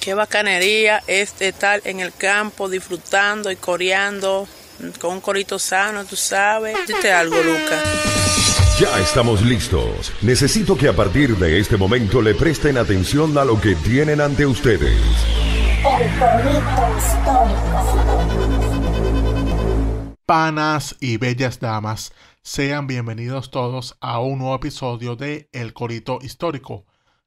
Qué bacanería este estar en el campo disfrutando y coreando con un corito sano, tú sabes. Dite algo, Luca! Ya estamos listos. Necesito que a partir de este momento le presten atención a lo que tienen ante ustedes. Panas y bellas damas, sean bienvenidos todos a un nuevo episodio de El Corito Histórico,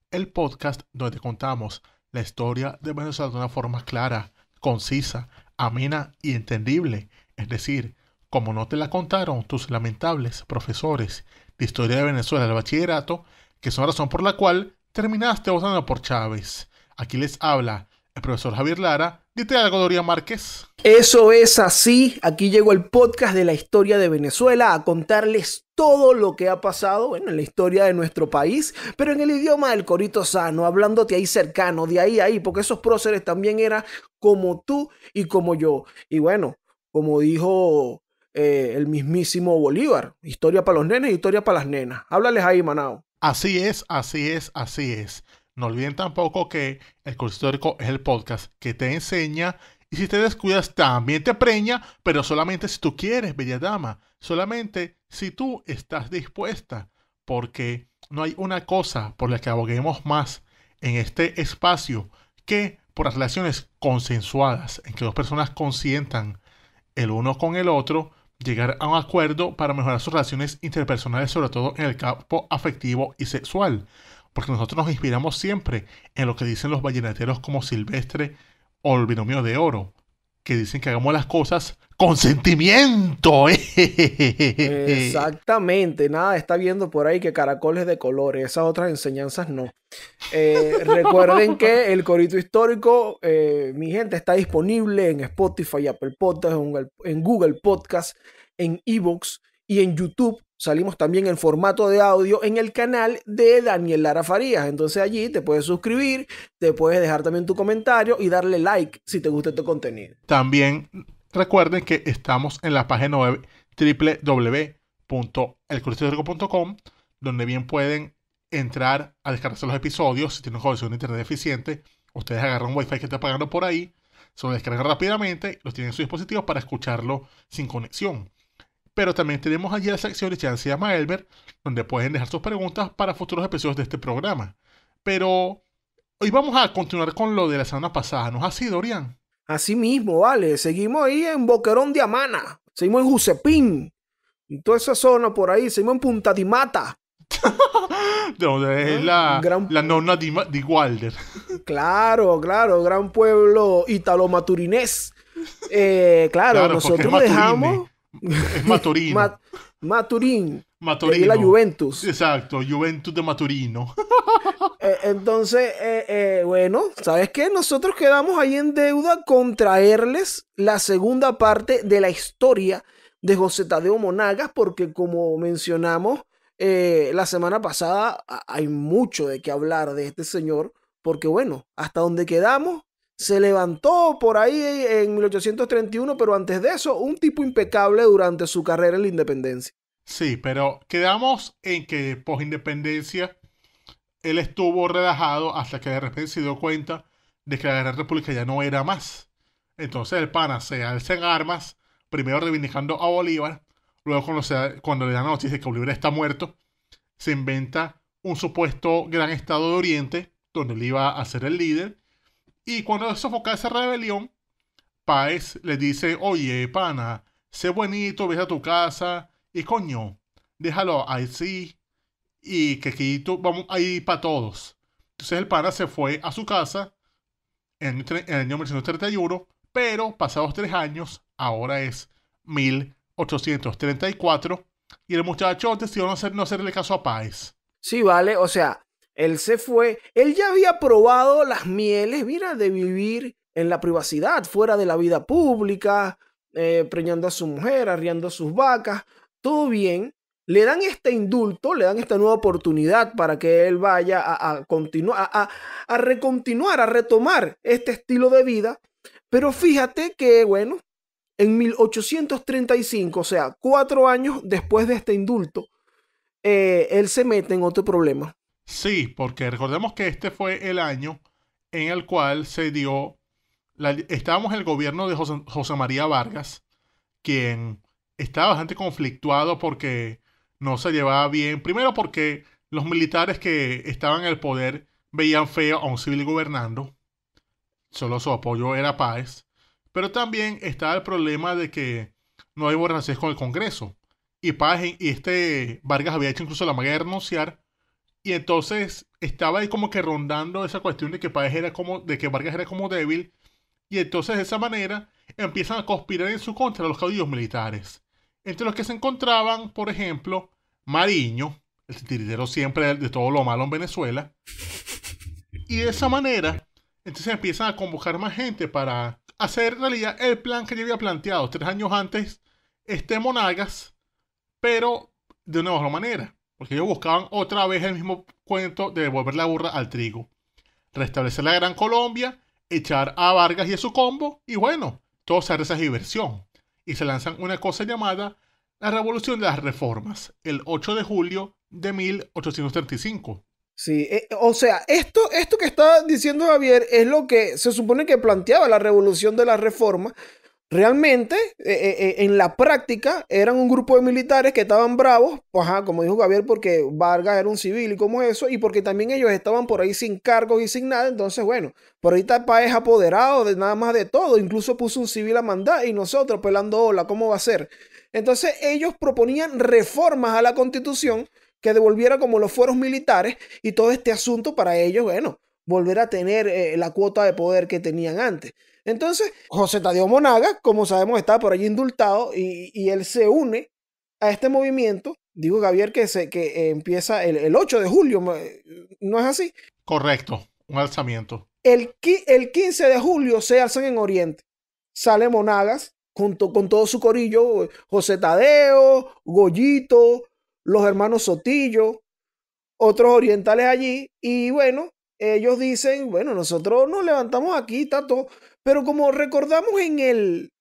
el podcast donde contamos la historia de Venezuela de una forma clara, concisa, amena y entendible. Es decir, como no te la contaron tus lamentables profesores de historia de Venezuela del bachillerato, que es una razón por la cual terminaste votando por Chávez. Aquí les habla el profesor Javier Lara. Dite algo, Doría Márquez. Eso es así. Aquí llegó el podcast de la historia de Venezuela a contarles todo lo que ha pasado en la historia de nuestro país, pero en el idioma del corito sano, hablándote ahí cercano, de ahí a ahí, porque esos próceres también eran como tú y como yo. Y bueno, como dijo eh, el mismísimo Bolívar, historia para los nenes, historia para las nenas. Háblales ahí, Manao. Así es, así es, así es. No olviden tampoco que el curso Histórico es el podcast que te enseña y si te descuidas, también te preña, pero solamente si tú quieres, bella dama. Solamente si tú estás dispuesta. Porque no hay una cosa por la que aboguemos más en este espacio que por las relaciones consensuadas, en que dos personas consientan el uno con el otro, llegar a un acuerdo para mejorar sus relaciones interpersonales, sobre todo en el campo afectivo y sexual. Porque nosotros nos inspiramos siempre en lo que dicen los ballenateros como Silvestre o el de oro, que dicen que hagamos las cosas con sentimiento. Eh. Exactamente, nada, está viendo por ahí que caracoles de colores, esas otras enseñanzas no. Eh, recuerden que el Corito Histórico, eh, mi gente, está disponible en Spotify, Apple Podcasts, en Google Podcasts, en Evox y en YouTube salimos también en formato de audio en el canal de Daniel Lara Farías. Entonces allí te puedes suscribir, te puedes dejar también tu comentario y darle like si te gusta este contenido. También recuerden que estamos en la página web donde bien pueden entrar a descargarse los episodios si tienen conexión de internet eficiente. Ustedes agarran un wifi que está pagando por ahí, se lo descargan rápidamente, los tienen en su dispositivo para escucharlo sin conexión pero también tenemos allí la sección de Chance llama Elmer, donde pueden dejar sus preguntas para futuros episodios de este programa. Pero hoy vamos a continuar con lo de la semana pasada, ¿no es así, Dorian? Así mismo, vale. Seguimos ahí en Boquerón de Amana, seguimos en Jusepín, en toda esa zona por ahí, seguimos en Punta de donde es la, ah, nona de, de claro, claro, gran pueblo italo-maturinés. Eh, claro, claro, nosotros dejamos. Eh. Es Maturín. Maturín. la Juventus. Exacto, Juventus de Maturino. Eh, entonces, eh, eh, bueno, ¿sabes qué? Nosotros quedamos ahí en deuda con traerles la segunda parte de la historia de José Tadeo Monagas, porque como mencionamos la semana pasada, hay mucho de qué hablar de este señor, porque bueno, hasta donde quedamos, se levantó por ahí en 1831, pero antes de eso, un tipo impecable durante su carrera en la independencia. Sí, pero quedamos en que post-independencia él estuvo relajado hasta que de repente se dio cuenta de que la Gran República ya no era más. Entonces el pana se alza en armas, primero reivindicando a Bolívar, luego cuando, le dan la de que Bolívar está muerto, se inventa un supuesto gran estado de Oriente, donde él iba a ser el líder, y cuando sofoca esa rebelión, Paez le dice, oye, pana, sé buenito, ve a tu casa y coño, déjalo sí y que aquí vamos a para todos. Entonces el pana se fue a su casa en, el año 1931, pero pasados tres años, ahora es 1834, y el muchacho decidió no, hacer, no hacerle caso a Paez. Sí, vale, o sea, él se fue. Él ya había probado las mieles, mira, de vivir en la privacidad, fuera de la vida pública, eh, preñando a su mujer, arriando a sus vacas, todo bien. Le dan este indulto, le dan esta nueva oportunidad para que él vaya a, continuar, a, recontinuar, a retomar este estilo de vida. Pero fíjate que, bueno, en 1835, o sea, cuatro años después de este indulto, eh, él se mete en otro problema. Sí, porque recordemos que este fue el año en el cual se dio, la, estábamos en el gobierno de José, María Vargas, quien estaba bastante conflictuado porque no se llevaba bien, primero porque los militares que estaban en el poder veían feo a un civil gobernando, solo su apoyo era Páez, pero también estaba el problema de que no hay relaciones con el Congreso, y Páez y este Vargas había hecho incluso la manera de renunciar, y entonces estaba ahí como que rondando esa cuestión de que Páez era como, de que Vargas era como débil. Y entonces de esa manera empiezan a conspirar en su contra los caudillos militares. Entre los que se encontraban, por ejemplo, Mariño, el titiritero siempre de todo lo malo en Venezuela. Y de esa manera, entonces empiezan a convocar más gente para hacer realidad el plan que yo había planteado tres años antes, este Monagas, pero de una mejor manera porque ellos buscaban otra vez el mismo cuento de devolver la burra al trigo, restablecer la Gran Colombia, echar a Vargas y a su combo, y bueno, todo se esa diversión. Y se lanzan una cosa llamada la Revolución de las Reformas, el 8 de julio de 1835. Sí, eh, o sea, esto, esto que está diciendo Javier es lo que se supone que planteaba la Revolución de las Reformas, realmente, eh, eh, eh, en la práctica, eran un grupo de militares que estaban bravos, pues, ajá, como dijo Javier, porque Vargas era un civil y como eso, y porque también ellos estaban por ahí sin cargos y sin nada. Entonces, bueno, por ahí está el país apoderado de nada más de todo, incluso puso un civil a mandar y nosotros pelando pues, hola, ¿cómo va a ser? Entonces, ellos proponían reformas a la constitución que devolviera como los fueros militares y todo este asunto para ellos, bueno, volver a tener la cuota de poder que tenían antes. Entonces, José Tadeo Monagas, como sabemos, está por allí indultado y, él se une a este movimiento. Digo, Javier, que, que eh, empieza el, 8 de julio, eh, ¿no es así? Correcto, un alzamiento. El, el 15 de julio se alzan en Oriente. Sale Monagas junto con todo su corillo, José Tadeo, Goyito, los hermanos Sotillo, otros orientales allí, y bueno, ellos dicen, bueno, nosotros nos levantamos aquí, está todo, pero como recordamos en el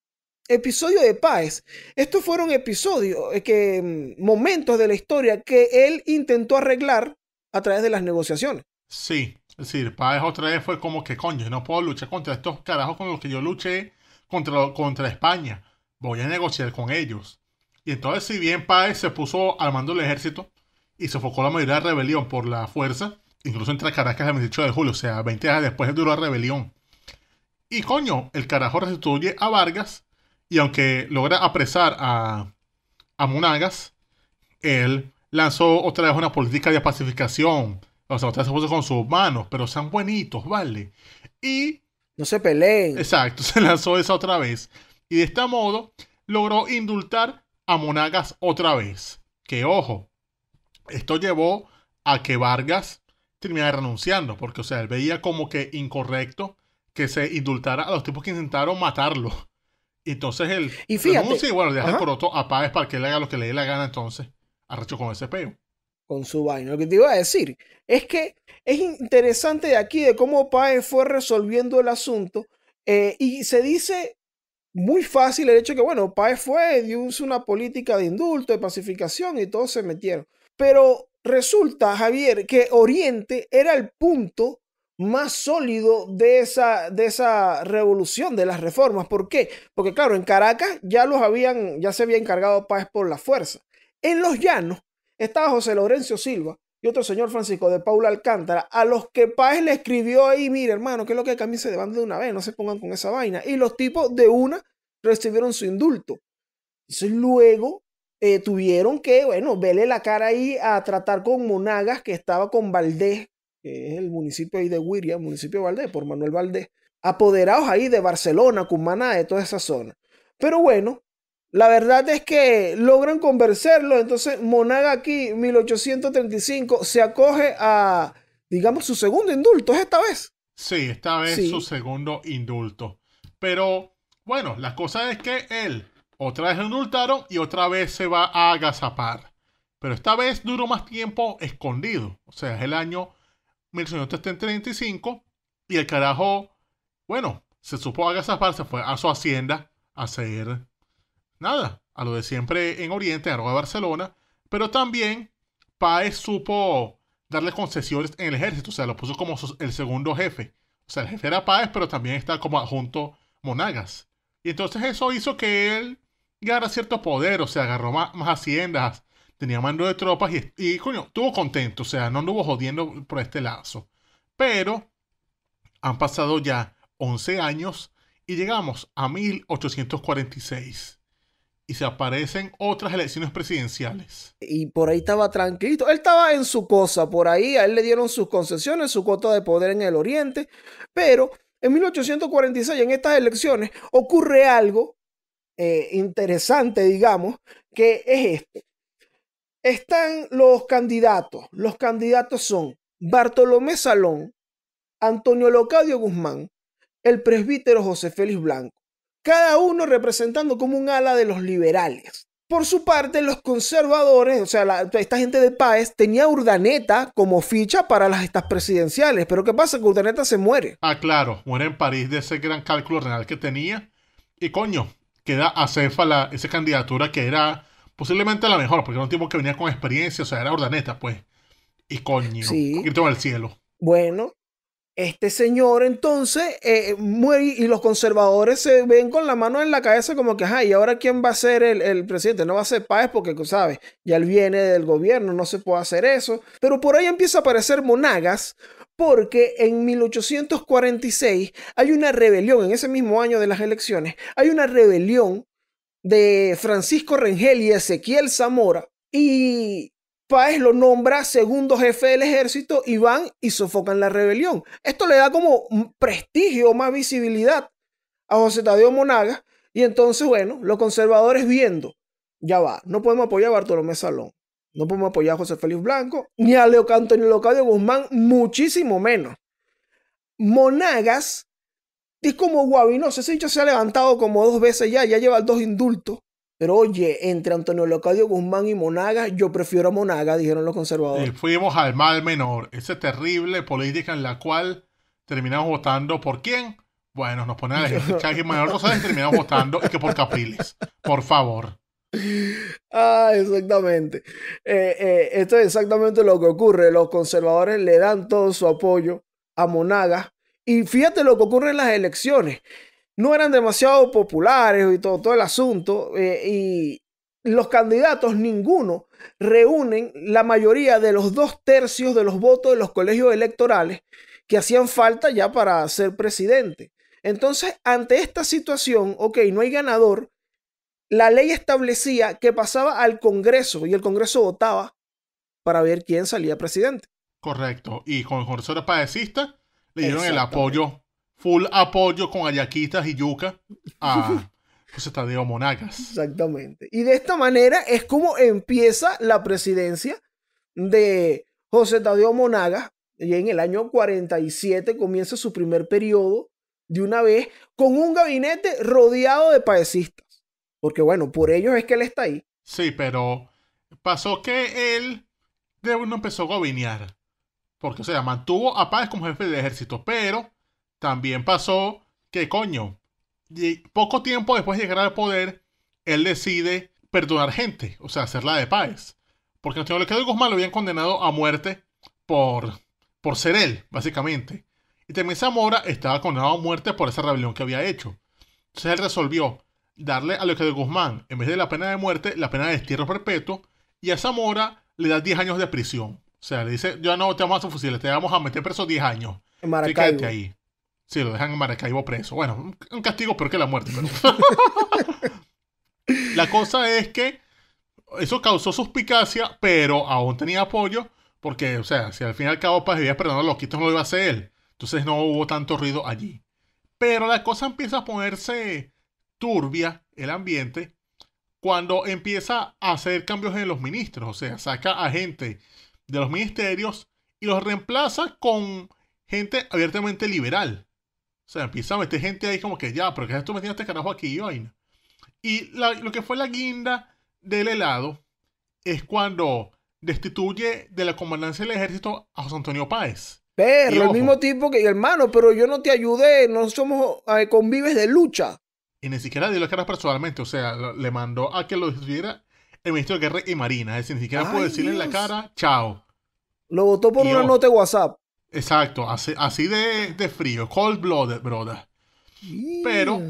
episodio de Páez, estos fueron episodios, eh, que, mm, momentos de la historia que él intentó arreglar a través de las negociaciones. Sí, es decir, Páez otra vez fue como que, coño, no puedo luchar contra estos carajos con los que yo luché contra, contra España. Voy a negociar con ellos. Y entonces, si bien Páez se puso al mando del ejército y sofocó la mayoría de la rebelión por la fuerza, incluso entre Caracas el 28 de julio, o sea, 20 días después duró la rebelión y coño, el carajo restituye a Vargas. Y aunque logra apresar a, Monagas, él lanzó otra vez una política de pacificación. O sea, otra vez se puso con sus manos, pero sean buenitos, ¿vale? Y. No se peleen. Exacto, se lanzó esa otra vez. Y de este modo logró indultar a Monagas otra vez. Que ojo, esto llevó a que Vargas terminara renunciando, porque, o sea, él veía como que incorrecto que se indultara a los tipos que intentaron matarlo. Y entonces él. Y fíjate. sí, bueno, deja por otro a Páez para que él haga lo que le dé la gana, entonces. Arrecho con ese peo. Con su vaina. Lo que te iba a decir es que es interesante de aquí de cómo Páez fue resolviendo el asunto. Eh, y se dice muy fácil el hecho que, bueno, Páez fue, dio una política de indulto, de pacificación y todos se metieron. Pero resulta, Javier, que Oriente era el punto más sólido de esa, de esa revolución, de las reformas. ¿Por qué? Porque claro, en Caracas ya, los habían, ya se había encargado Páez por la fuerza. En los llanos estaba José Lorenzo Silva y otro señor Francisco de Paula Alcántara, a los que Páez le escribió ahí, mire hermano, que es lo que cambiense de banda de una vez, no se pongan con esa vaina. Y los tipos de una recibieron su indulto. y luego eh, tuvieron que, bueno, verle la cara ahí a tratar con Monagas, que estaba con Valdés que es el municipio ahí de Huiria, municipio de Valdés, por Manuel Valdés, apoderados ahí de Barcelona, Cumaná, de toda esa zona. Pero bueno, la verdad es que logran convencerlo. Entonces, Monaga aquí, 1835, se acoge a, digamos, su segundo indulto, ¿es esta vez? Sí, esta vez su segundo indulto. Pero bueno, la cosa es que él otra vez lo indultaron y otra vez se va a agazapar. Pero esta vez duró más tiempo escondido. O sea, es el año está 35 y el carajo, bueno, se supo agazapar, se fue a su hacienda a hacer nada, a lo de siempre en Oriente, en de Barcelona, pero también Paez supo darle concesiones en el ejército, o sea, lo puso como el segundo jefe. O sea, el jefe era Paez, pero también está como adjunto Monagas. Y entonces eso hizo que él ganara cierto poder, o sea, agarró más haciendas, tenía mando de tropas y, coño, estuvo contento, o sea, no anduvo jodiendo por este lazo. Pero han pasado ya 11 años y llegamos a 1846 y se aparecen otras elecciones presidenciales. Y por ahí estaba tranquilo. Él estaba en su cosa, por ahí a él le dieron sus concesiones, su cuota de poder en el Oriente. Pero en 1846, en estas elecciones, ocurre algo eh, interesante, digamos, que es esto. Están los candidatos. Los candidatos son Bartolomé Salón, Antonio Locadio Guzmán, el presbítero José Félix Blanco, cada uno representando como un ala de los liberales. Por su parte, los conservadores, o sea, esta gente de Páez tenía Urdaneta como ficha para las estas presidenciales. Pero ¿qué pasa? Que Urdaneta se muere. Ah, claro, muere en París de ese gran cálculo renal que tenía. Y coño, queda acéfala esa candidatura que era Posiblemente la mejor, porque era un tipo que venía con experiencia, o sea, era ordaneta, pues. Y coño, sí. al cielo. Bueno, este señor entonces eh, muere y los conservadores se ven con la mano en la cabeza como que, ajá, ¿y ahora quién va a ser el, el presidente? No va a ser Páez porque, ¿sabes? Ya él viene del gobierno, no se puede hacer eso. Pero por ahí empieza a aparecer Monagas porque en 1846 hay una rebelión, en ese mismo año de las elecciones, hay una rebelión de Francisco Rengel y Ezequiel Zamora. Y Paez lo nombra segundo jefe del ejército y van y sofocan la rebelión. Esto le da como prestigio, más visibilidad a José Tadeo Monagas. Y entonces, bueno, los conservadores viendo, ya va, no podemos apoyar a Bartolomé Salón, no podemos apoyar a José Félix Blanco, ni a Leocanto ni a Leocadio Guzmán, muchísimo menos. Monagas es como sé ese dicho se ha levantado como dos veces ya, ya lleva dos indultos. Pero oye, entre Antonio Locadio Guzmán y Monaga, yo prefiero a Monaga, dijeron los conservadores. fuimos al mal menor, esa terrible política en la cual terminamos votando por quién. Bueno, nos ponen a elegir Manuel terminamos votando y que por Capriles. Por favor. Ah, exactamente. Eh, eh, esto es exactamente lo que ocurre. Los conservadores le dan todo su apoyo a Monaga y fíjate lo que ocurre en las elecciones. No eran demasiado populares y todo, todo el asunto. Eh, y los candidatos, ninguno, reúnen la mayoría de los dos tercios de los votos de los colegios electorales que hacían falta ya para ser presidente. Entonces, ante esta situación, ok, no hay ganador, la ley establecía que pasaba al Congreso y el Congreso votaba para ver quién salía presidente. Correcto. Y con era Padecista le dieron el apoyo, full apoyo con ayaquitas y yuca a José pues, Tadeo Monagas. Exactamente. Y de esta manera es como empieza la presidencia de José Tadeo Monagas. Y en el año 47 comienza su primer periodo de una vez con un gabinete rodeado de paesistas. Porque bueno, por ellos es que él está ahí. Sí, pero pasó que él de uno empezó a gobinear. Porque, o sea, mantuvo a Páez como jefe del ejército, pero también pasó que, coño, y poco tiempo después de llegar al poder, él decide perdonar gente, o sea, hacerla de Páez. Porque el señor de Guzmán lo habían condenado a muerte por, por ser él, básicamente. Y también Zamora estaba condenado a muerte por esa rebelión que había hecho. Entonces él resolvió darle a de Guzmán, en vez de la pena de muerte, la pena de destierro perpetuo, y a Zamora le da 10 años de prisión. O sea, le dice, yo no te vamos a fusiles, te vamos a meter preso 10 años. En Maracaibo. ahí. Sí, lo dejan en Maracaibo preso. Bueno, un castigo peor que la muerte. la cosa es que eso causó suspicacia, pero aún tenía apoyo, porque, o sea, si al fin y al cabo Paz pues, perdonando los quitos, no lo iba a hacer él. Entonces no hubo tanto ruido allí. Pero la cosa empieza a ponerse turbia, el ambiente, cuando empieza a hacer cambios en los ministros. O sea, saca a gente de los ministerios y los reemplaza con gente abiertamente liberal. O sea, empieza a meter gente ahí como que ya, pero ¿qué ya tú metiendo este carajo aquí hoy? Y lo que fue la guinda del helado es cuando destituye de la comandancia del ejército a José Antonio Páez. Pero, el mismo tipo que, hermano, pero yo no te ayudé, no somos convives de lucha. Y ni siquiera dio la cara personalmente, o sea, le mandó a que lo destituyera el ministro de Guerra y Marina. Es decir, ni siquiera pudo decirle en la cara, chao. Lo votó por una nota de WhatsApp. Exacto, así, de, frío, cold blooded, brother. Pero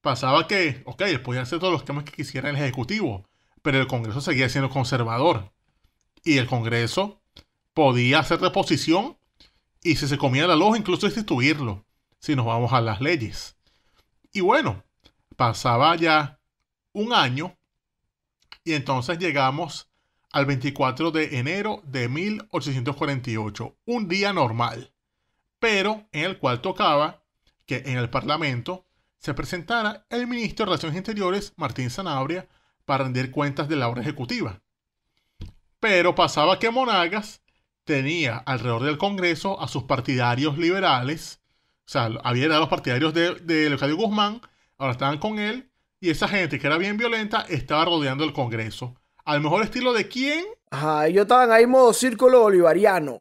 pasaba que, ok, él podía hacer todos los temas que quisiera el Ejecutivo, pero el Congreso seguía siendo conservador. Y el Congreso podía hacer reposición y si se comía la loja, incluso instituirlo, si nos vamos a las leyes. Y bueno, pasaba ya un año y entonces llegamos al 24 de enero de 1848, un día normal, pero en el cual tocaba que en el Parlamento se presentara el ministro de Relaciones Interiores, Martín Sanabria, para rendir cuentas de la obra ejecutiva. Pero pasaba que Monagas tenía alrededor del Congreso a sus partidarios liberales, o sea, había los partidarios de, de Leocadio Guzmán, ahora estaban con él, y esa gente que era bien violenta estaba rodeando el Congreso al mejor estilo de quién. Ajá, ellos estaban ahí modo círculo bolivariano.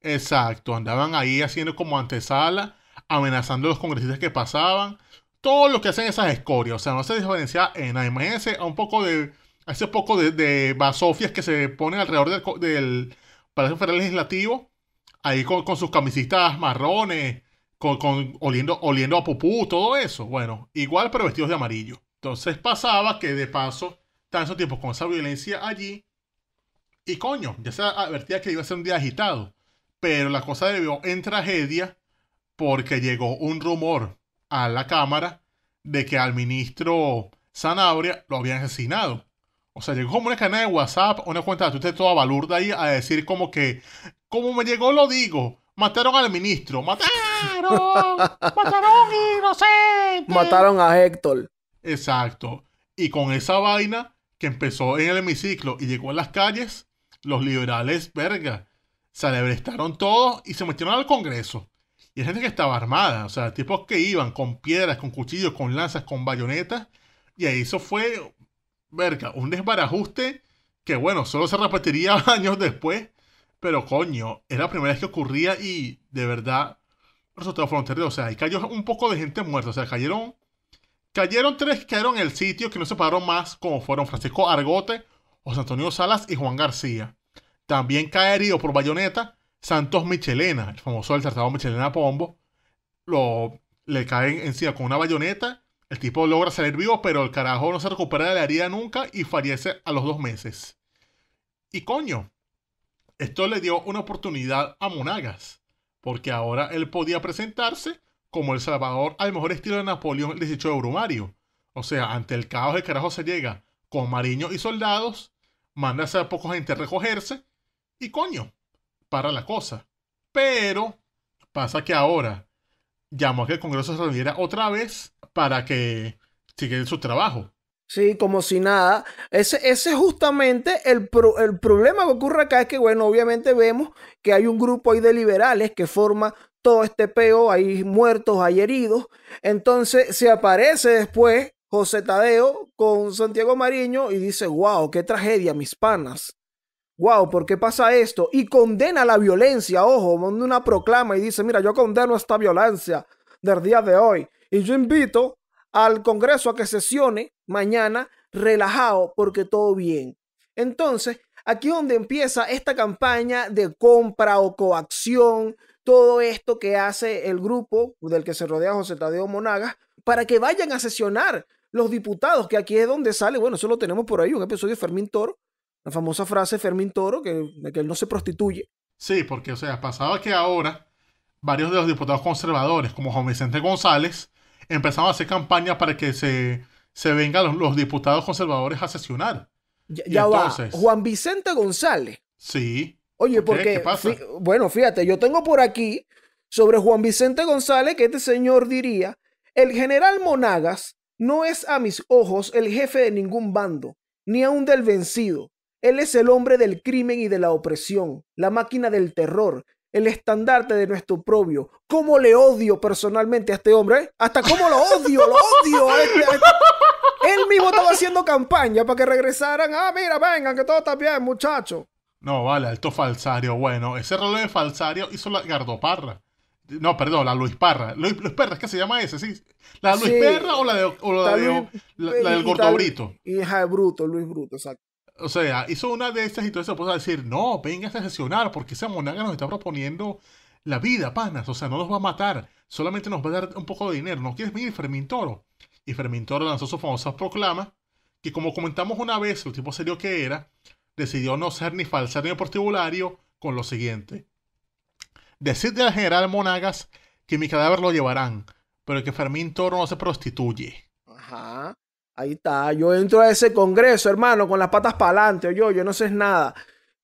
Exacto, andaban ahí haciendo como antesala, amenazando a los congresistas que pasaban. Todo lo que hacen esas escorias, o sea, no se diferencia en AMS a un poco de, a ese poco de, basofias que se ponen alrededor del, del Palacio Federal Legislativo, ahí con, sus camisitas marrones, oliendo, oliendo a pupú, todo eso. Bueno, igual, pero vestidos de amarillo. Entonces pasaba que de paso tan esos tiempos con esa violencia allí. Y coño, ya se advertía que iba a ser un día agitado. Pero la cosa debió en tragedia porque llegó un rumor a la Cámara de que al ministro Sanabria lo habían asesinado. O sea, llegó como una cadena de WhatsApp, una cuenta de Twitter toda balurda ahí a decir como que, como me llegó lo digo, mataron al ministro, mataron, mataron Mataron a Héctor. Exacto. Y con esa vaina que empezó en el hemiciclo y llegó a las calles, los liberales, verga, se alebrestaron todos y se metieron al Congreso. Y hay gente que estaba armada, o sea, tipos que iban con piedras, con cuchillos, con lanzas, con bayonetas. Y ahí eso fue, verga, un desbarajuste que, bueno, solo se repetiría años después. Pero coño, era la primera vez que ocurría y de verdad resultó terribles. O sea, ahí cayó un poco de gente muerta. O sea, cayeron Cayeron tres que quedaron en el sitio que no se pararon más, como fueron Francisco Argote, José Antonio Salas y Juan García. También cae herido por bayoneta Santos Michelena, el famoso del tratado Michelena Pombo. Lo, le caen encima con una bayoneta. El tipo logra salir vivo, pero el carajo no se recupera de la herida nunca y fallece a los dos meses. Y coño, esto le dio una oportunidad a Monagas, porque ahora él podía presentarse como El Salvador al mejor estilo de Napoleón el 18 de Brumario. O sea, ante el caos de carajo se llega con mariños y soldados, manda a poco gente a recogerse y coño, para la cosa. Pero pasa que ahora llamó a que el Congreso se reuniera otra vez para que en su trabajo. Sí, como si nada. Ese, es justamente el, el problema que ocurre acá, es que, bueno, obviamente vemos que hay un grupo ahí de liberales que forma todo este peo, hay muertos, hay heridos. Entonces se aparece después José Tadeo con Santiago Mariño y dice, wow, qué tragedia, mis panas. Wow, ¿por qué pasa esto? Y condena la violencia, ojo, manda una proclama y dice, mira, yo condeno esta violencia del día de hoy. Y yo invito al Congreso a que sesione mañana relajado porque todo bien. Entonces, aquí es donde empieza esta campaña de compra o coacción, todo esto que hace el grupo del que se rodea José Tadeo Monagas para que vayan a sesionar los diputados, que aquí es donde sale, bueno, eso lo tenemos por ahí, un episodio de Fermín Toro, la famosa frase de Fermín Toro, que, que él no se prostituye. Sí, porque, o sea, pasaba que ahora varios de los diputados conservadores, como Juan Vicente González, Empezamos a hacer campaña para que se, se vengan los, diputados conservadores a sesionar. Ya, va. Juan Vicente González. Sí. Oye, porque. bueno, fíjate, yo tengo por aquí sobre Juan Vicente González que este señor diría: el general Monagas no es a mis ojos el jefe de ningún bando, ni aún del vencido. Él es el hombre del crimen y de la opresión, la máquina del terror, el estandarte de nuestro propio. ¿Cómo le odio personalmente a este hombre? Hasta cómo lo odio, lo odio. Este, a este, Él mismo estaba haciendo campaña para que regresaran. Ah, mira, vengan, que todo está bien, muchacho. No, vale, alto falsario. Bueno, ese rollo de falsario hizo la Gardoparra. No, perdón, la Luis Parra. Luis, Perra, es se llama ese, sí. ¿La Luis Perra o la, de, del gordobrito. Hija de Bruto, Luis Bruto, exacto o sea, hizo una de estas y todo eso, a decir, no, venga a sesionar porque esa monaga nos está proponiendo la vida, panas, o sea, no nos va a matar, solamente nos va a dar un poco de dinero, ¿no quieres venir, Fermín Toro? Y Fermín Toro lanzó su famosa proclama, que como comentamos una vez, el tipo serio que era, decidió no ser ni falsar ni portibulario con lo siguiente. decirle al general Monagas que mi cadáver lo llevarán, pero que Fermín Toro no se prostituye. Ajá. Ahí está. Yo entro a ese congreso, hermano, con las patas para adelante. Yo, yo no sé nada.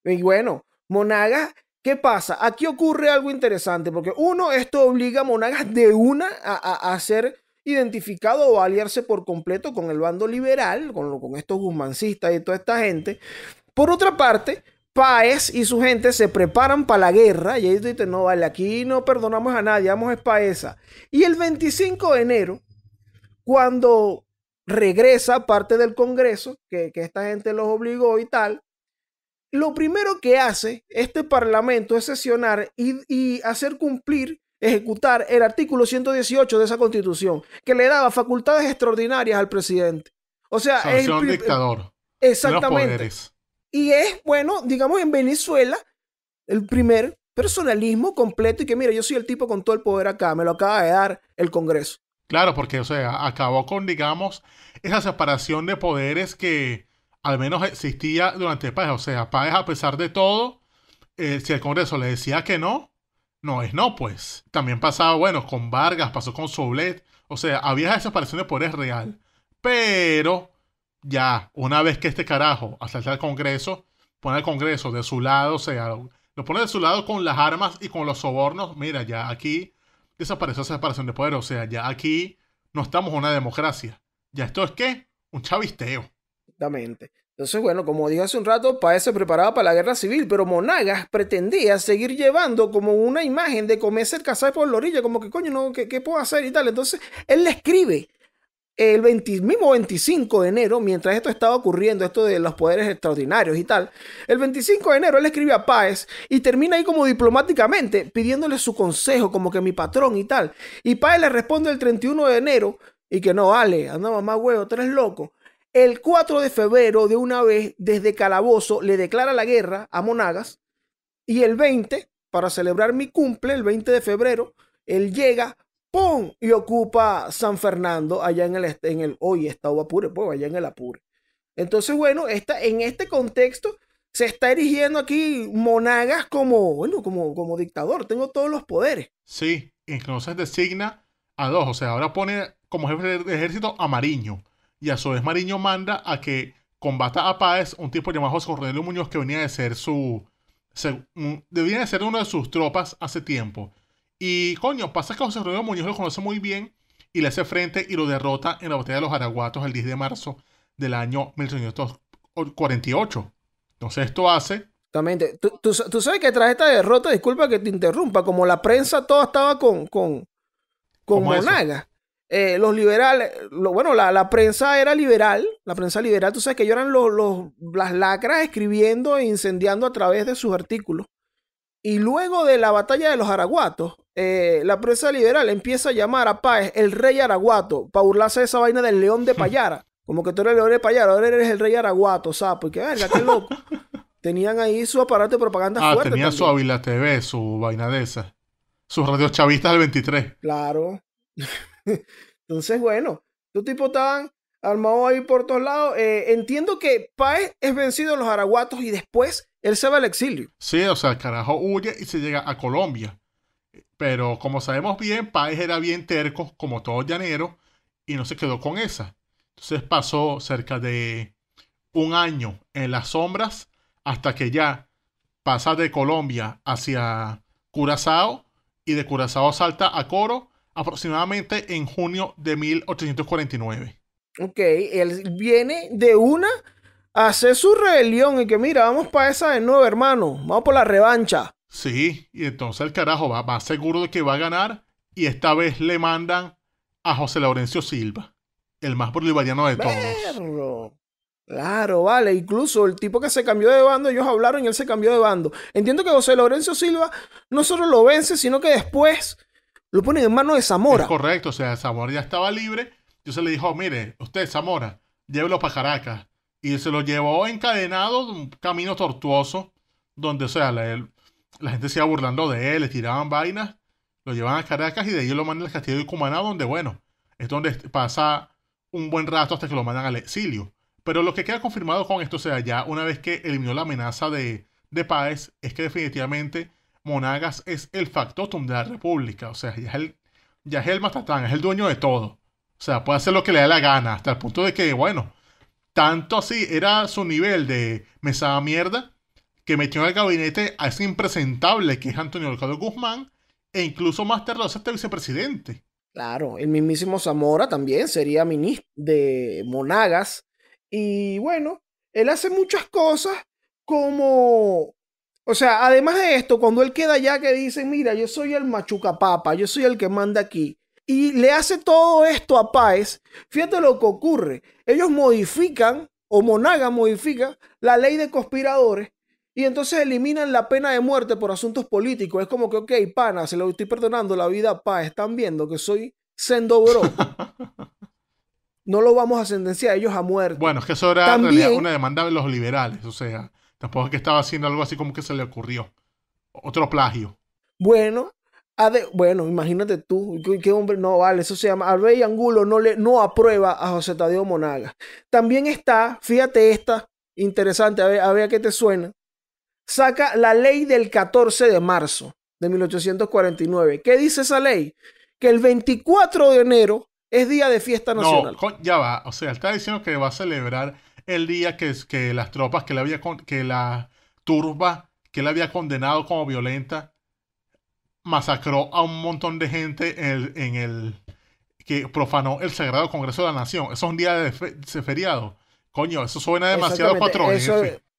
Y bueno, Monagas, ¿qué pasa? Aquí ocurre algo interesante, porque uno, esto obliga a Monagas de una a, ser identificado o aliarse por completo con el bando liberal, con, con estos guzmancistas y toda esta gente. Por otra parte, Paez y su gente se preparan para la guerra y tú dices, no, vale, aquí no perdonamos a nadie, vamos a Paesa. Y el 25 de enero, cuando regresa parte del Congreso, que, esta gente los obligó y tal, lo primero que hace este Parlamento es sesionar y, hacer cumplir ejecutar el artículo 118 de esa constitución, que le daba facultades extraordinarias al presidente. O sea, es el dictador. Exactamente. Y es, bueno, digamos en Venezuela, el primer personalismo completo y que, mira, yo soy el tipo con todo el poder acá, me lo acaba de dar el Congreso. Claro, porque o sea, acabó con, digamos, esa separación de poderes que al menos existía durante Páez. O sea, Páez, a pesar de todo, eh, si el Congreso le decía que no, no es no, pues. También pasaba, bueno, con Vargas, pasó con Soblet. O sea, había esa separación de poderes real. Pero ya, una vez que este carajo asalta al Congreso, pone al Congreso de su lado, o sea, lo pone de su lado con las armas y con los sobornos. Mira, ya aquí desapareció esa separación de poder. O sea, ya aquí no estamos en una democracia. Ya esto es que Un chavisteo. Exactamente. Entonces, bueno, como dije hace un rato, Paez se preparaba para la guerra civil, pero Monagas pretendía seguir llevando como una imagen de comerse el cazar por la orilla, como que coño, no, ¿qué, ¿qué, puedo hacer y tal? Entonces, él le escribe el mismo 25 de enero, mientras esto estaba ocurriendo, esto de los poderes extraordinarios y tal, el 25 de enero él escribe a Páez y termina ahí como diplomáticamente pidiéndole su consejo, como que mi patrón y tal. Y Páez le responde el 31 de enero y que no vale, anda más huevo, tú eres loco. El 4 de febrero, de una vez, desde Calabozo, le declara la guerra a Monagas y el 20, para celebrar mi cumple, el 20 de febrero, él llega y ocupa San Fernando allá en el, en el hoy estado Apure, pues allá en el Apure. Entonces, bueno, en este contexto se está erigiendo aquí Monagas como, bueno, como, como dictador, tengo todos los poderes. Sí, entonces designa a dos, o sea, ahora pone como jefe de ejército a Mariño, y a su vez Mariño manda a que combata a Páez un tipo llamado José Cornelio Muñoz que venía de ser su, se, debía de ser una de sus tropas hace tiempo y coño, pasa que José Rodríguez Muñoz lo conoce muy bien y le hace frente y lo derrota en la batalla de los Araguatos el 10 de marzo del año 1848. Entonces esto hace... Exactamente. Tú, sabes que tras esta derrota, disculpa que te interrumpa, como la prensa toda estaba con, con, con Monaga. Eh, los liberales, bueno, la, prensa era liberal, la prensa liberal, tú sabes que ellos eran los, los, las lacras escribiendo e incendiando a través de sus artículos. Y luego de la batalla de los Araguatos, eh, la prensa liberal empieza a llamar a Páez el rey Araguato para burlarse de esa vaina del león de Payara. Como que tú eres el león de Payara, ahora eres el rey Araguato, ¿sabes? Porque, verga, qué loco. Tenían ahí su aparato de propaganda ah, fuerte. Ah, tenía su Ávila TV, su vaina de esa. Sus radios chavistas del 23. Claro. Entonces, bueno, los tipos estaban armados ahí por todos lados. Eh, entiendo que Paez es vencido en los araguatos y después él se va al exilio. Sí, o sea, el carajo huye y se llega a Colombia pero como sabemos bien, Páez era bien terco, como todo llanero, y no se quedó con esa. Entonces pasó cerca de un año en las sombras hasta que ya pasa de Colombia hacia Curazao y de Curazao salta a Coro aproximadamente en junio de 1849. Ok, él viene de una a hacer su rebelión y que mira, vamos para esa de nuevo, hermano, vamos por la revancha. Sí, y entonces el carajo va más seguro de que va a ganar y esta vez le mandan a José Laurencio Silva, el más bolivariano de todos. Claro, vale. Incluso el tipo que se cambió de bando, ellos hablaron y él se cambió de bando. Entiendo que José Laurencio Silva no solo lo vence, sino que después lo pone en manos de Zamora. Es correcto, o sea, Zamora ya estaba libre. Yo se le dijo, mire, usted, Zamora, llévelo para Caracas. Y se lo llevó encadenado, un camino tortuoso, donde, o sea, él la gente se iba burlando de él, le tiraban vainas, lo llevan a Caracas y de ahí lo mandan al castillo de Cumaná, donde, bueno, es donde pasa un buen rato hasta que lo mandan al exilio. Pero lo que queda confirmado con esto, o sea, ya una vez que eliminó la amenaza de, de Páez, es que definitivamente Monagas es el factotum de la República, o sea, ya es el, ya el matatán, es el dueño de todo. O sea, puede hacer lo que le da la gana, hasta el punto de que, bueno, tanto así era su nivel de mesada mierda que metió en el gabinete a ese impresentable que es Antonio Alcalde Guzmán e incluso más ser este vicepresidente. Claro, el mismísimo Zamora también sería ministro de Monagas. Y bueno, él hace muchas cosas como... O sea, además de esto, cuando él queda allá que dice, mira, yo soy el machucapapa, yo soy el que manda aquí, y le hace todo esto a Páez, fíjate lo que ocurre. Ellos modifican, o Monagas modifica, la ley de conspiradores y entonces eliminan la pena de muerte por asuntos políticos. Es como que, ok, pana, se lo estoy perdonando la vida, pa, están viendo que soy sendo no lo vamos a sentenciar ellos a muerte. Bueno, es que eso era realidad una demanda de los liberales. O sea, tampoco es que estaba haciendo algo así como que se le ocurrió. Otro plagio. Bueno, bueno, imagínate tú, qué, hombre, no vale, eso se llama, Rey Angulo no, le, no aprueba a José Tadeo Monaga. También está, fíjate esta, interesante, a ver, a ver a qué te suena, saca la ley del 14 de marzo de 1849. ¿Qué dice esa ley? Que el 24 de enero es día de fiesta nacional. ya va. O sea, está diciendo que va a celebrar el día que, que las tropas, que la, había que la turba que él había condenado como violenta, masacró a un montón de gente en el, que profanó el Sagrado Congreso de la Nación. Eso es un día de, feriado. Coño, eso suena demasiado patrón.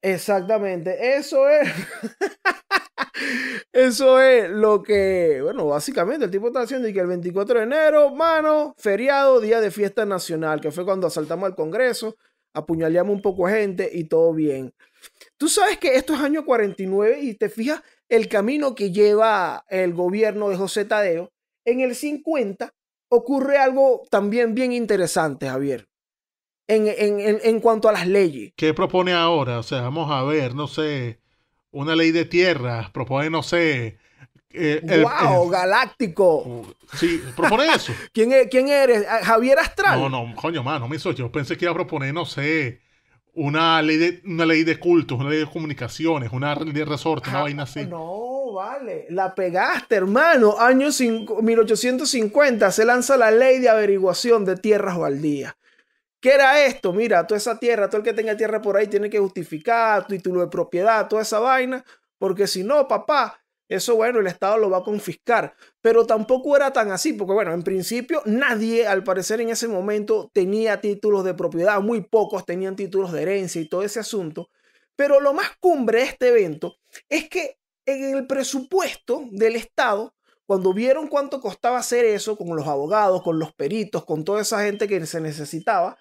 Exactamente, eso es. eso es lo que, bueno, básicamente el tipo está haciendo y que el 24 de enero, mano, feriado, día de fiesta nacional, que fue cuando asaltamos al Congreso, apuñaleamos un poco a gente y todo bien. Tú sabes que esto es año 49 y te fijas el camino que lleva el gobierno de José Tadeo. En el 50 ocurre algo también bien interesante, Javier en, cuanto a las leyes. ¿Qué propone ahora? O sea, vamos a ver, no sé, una ley de tierras, propone, no sé, ¡Wow! Eh, ¡Galáctico! Uh, sí, propone eso. ¿Quién, e-, ¿Quién, eres? Ah, ¿Javier Astral? No, no, coño, mano, no me hizo. Yo pensé que iba a proponer, no sé, una ley de, una ley de cultos, una ley de comunicaciones, una ley de resort, una vaina así. No, vale. La pegaste, hermano. Año 1850 se lanza la ley de averiguación de tierras baldías. ¿Qué era esto? Mira, toda esa tierra, todo el que tenga tierra por ahí tiene que justificar título de propiedad, toda esa vaina, porque si no, papá, eso bueno, el Estado lo va a confiscar. Pero tampoco era tan así, porque bueno, en principio nadie, al parecer en ese momento, tenía títulos de propiedad, muy pocos tenían títulos de herencia y todo ese asunto. Pero lo más cumbre de este evento es que en el presupuesto del Estado, cuando vieron cuánto costaba hacer eso, con los abogados, con los peritos, con toda esa gente que se necesitaba,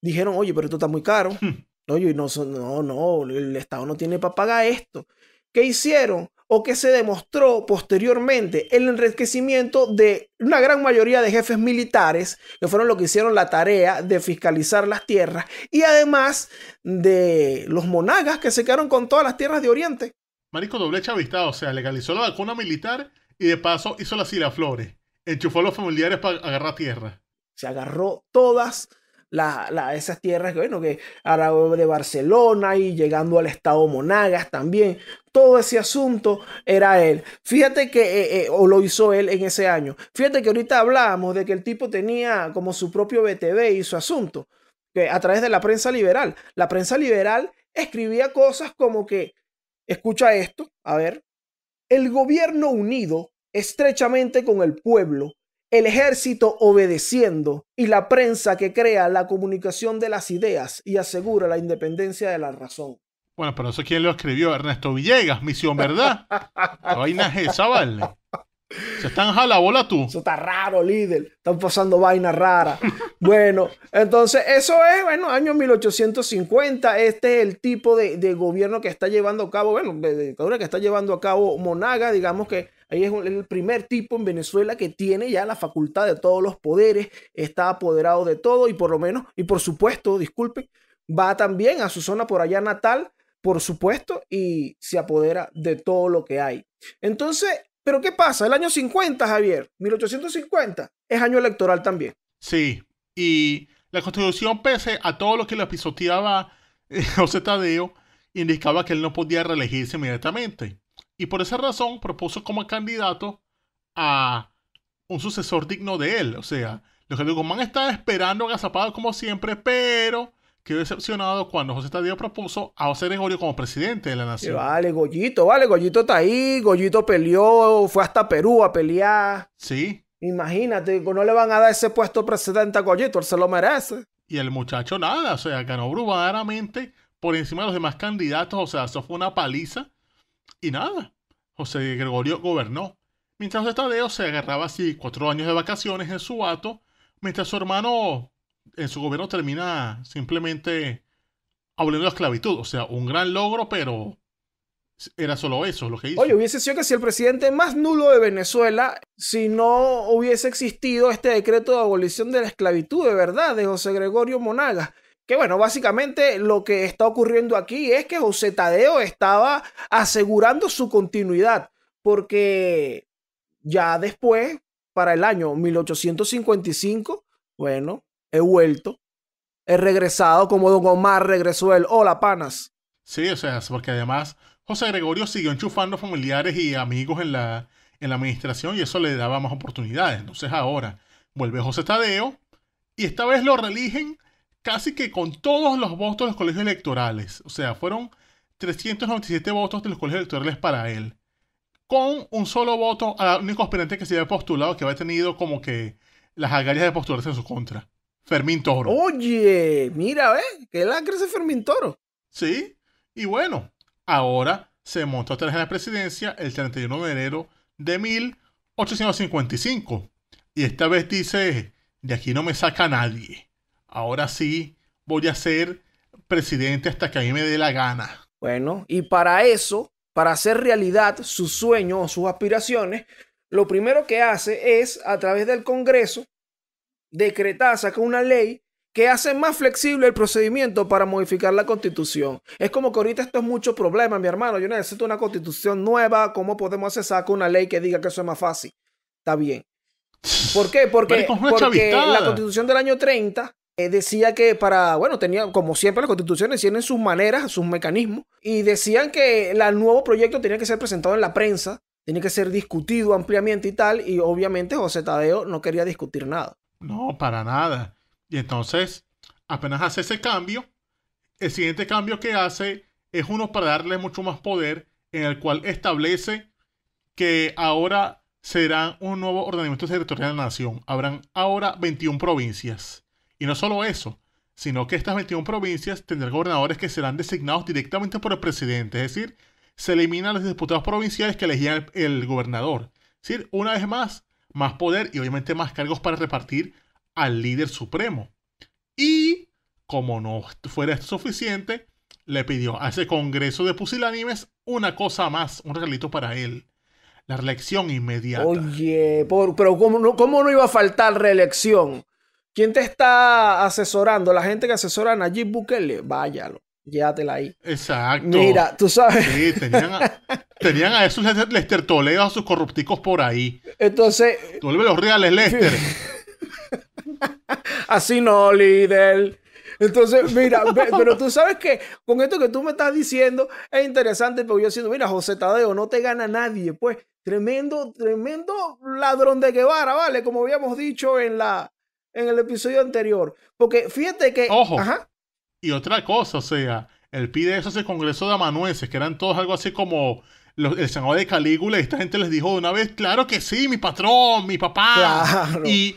dijeron, oye, pero esto está muy caro. Oye, hmm. no, no, no, el Estado no tiene para pagar esto. ¿Qué hicieron? o qué se demostró posteriormente el enriquecimiento de una gran mayoría de jefes militares, que fueron los que hicieron la tarea de fiscalizar las tierras, y además de los monagas que se quedaron con todas las tierras de Oriente. Marico doble avistado, o sea, legalizó la vacuna militar y de paso hizo las flores enchufó a los familiares para agarrar tierra. Se agarró todas esas tierras bueno, que ahora de Barcelona y llegando al estado Monagas también. Todo ese asunto era él. Fíjate que, eh, eh, o lo hizo él en ese año. Fíjate que ahorita hablábamos de que el tipo tenía como su propio BTV y su asunto, que a través de la prensa liberal. La prensa liberal escribía cosas como que, escucha esto, a ver, el gobierno unido estrechamente con el pueblo el ejército obedeciendo y la prensa que crea la comunicación de las ideas y asegura la independencia de la razón. Bueno, pero eso quién lo escribió, Ernesto Villegas, Misión Verdad. La vaina es esa, vale. Se están bola tú. Eso está raro, líder. Están pasando vainas rara. bueno, entonces eso es, bueno, año 1850. Este es el tipo de, de gobierno que está llevando a cabo, bueno, de dictadura que está llevando a cabo Monaga, digamos que Ahí es, el primer tipo en Venezuela que tiene ya la facultad de todos los poderes, está apoderado de todo y por lo menos, y por supuesto, disculpen, va también a su zona por allá natal, por supuesto, y se apodera de todo lo que hay. Entonces, ¿pero qué pasa? El año 50, Javier, 1850, es año electoral también. Sí, y la constitución, pese a todo lo que le pisoteaba eh, José Tadeo, indicaba que él no podía reelegirse inmediatamente y por esa razón propuso como candidato a un sucesor digno de él. O sea, los que de Guzmán está esperando agazapado como siempre, pero quedó decepcionado cuando José Tadeo propuso a José Gregorio como presidente de la nación. Vale, Goyito, vale, Goyito está ahí, Goyito peleó, fue hasta Perú a pelear. Sí. Imagínate, no le van a dar ese puesto presidente a Goyito, él se lo merece. Y el muchacho nada, o sea, ganó brumadamente por encima de los demás candidatos, o sea, eso fue una paliza y nada, José Gregorio gobernó. Mientras Tadeo se agarraba así cuatro años de vacaciones en su vato, mientras su hermano en su gobierno termina simplemente aboliendo la esclavitud. O sea, un gran logro, pero era solo eso lo que hizo. Oye, hubiese sido que si el presidente más nulo de Venezuela, si no hubiese existido este decreto de abolición de la esclavitud, de verdad, de José Gregorio Monaga. Que bueno, básicamente lo que está ocurriendo aquí es que José Tadeo estaba asegurando su continuidad, porque ya después, para el año 1855, bueno, he vuelto, he regresado como don Omar regresó él. Hola, panas. Sí, o sea, porque además José Gregorio siguió enchufando familiares y amigos en la, en la administración y eso le daba más oportunidades. Entonces ahora vuelve José Tadeo y esta vez lo religen casi que con todos los votos de los colegios electorales. O sea, fueron 397 votos de los colegios electorales para él. Con un solo voto al único aspirante que se había postulado, que había tenido como que las agallas de postularse en su contra. Fermín Toro. Oye, mira, eh, que la Fermín Toro. Sí, y bueno, ahora se montó a atrás de la presidencia el 31 de enero de 1855. Y esta vez dice, de aquí no me saca nadie ahora sí voy a ser presidente hasta que a mí me dé la gana. Bueno, y para eso, para hacer realidad sus sueños o sus aspiraciones, lo primero que hace es, a través del Congreso, decretar, sacar una ley que hace más flexible el procedimiento para modificar la constitución. Es como que ahorita esto es mucho problema, mi hermano. Yo necesito una constitución nueva. ¿Cómo podemos hacer Saca una ley que diga que eso es más fácil? Está bien. ¿Por qué? Porque, porque la constitución del año 30 eh, decía que para, bueno, tenía, como siempre, las constituciones tienen sus maneras, sus mecanismos, y decían que el nuevo proyecto tenía que ser presentado en la prensa, tenía que ser discutido ampliamente y tal, y obviamente José Tadeo no quería discutir nada. No, para nada. Y entonces, apenas hace ese cambio, el siguiente cambio que hace es uno para darle mucho más poder, en el cual establece que ahora será un nuevo ordenamiento territorial de la nación. Habrán ahora 21 provincias y no solo eso, sino que estas 21 provincias tendrán gobernadores que serán designados directamente por el presidente, es decir, se eliminan los diputados provinciales que elegían el, gobernador. Es decir, una vez más, más poder y obviamente más cargos para repartir al líder supremo. Y, como no fuera suficiente, le pidió a ese Congreso de Pusilánimes una cosa más, un regalito para él. La reelección inmediata. Oye, pero no, ¿cómo no iba a faltar reelección? ¿Quién te está asesorando? La gente que asesora a Nayib Bukele, váyalo, llévatela ahí. Exacto. Mira, tú sabes. Sí, tenían a, esos Lester Toledo, a sus corrupticos por ahí. Entonces. Vuelve los reales, Lester. Así no, líder. Entonces, mira, pero tú sabes que con esto que tú me estás diciendo es interesante, porque yo siento, mira, José Tadeo, no te gana nadie, pues, tremendo, tremendo ladrón de Guevara, ¿vale? Como habíamos dicho en la, en el episodio anterior. Porque fíjate que. Ojo. Y otra cosa, o sea, el pide eso ese congreso de amanueces, que eran todos algo así como el senador de Calígula, y esta gente les dijo de una vez, claro que sí, mi patrón, mi papá. Y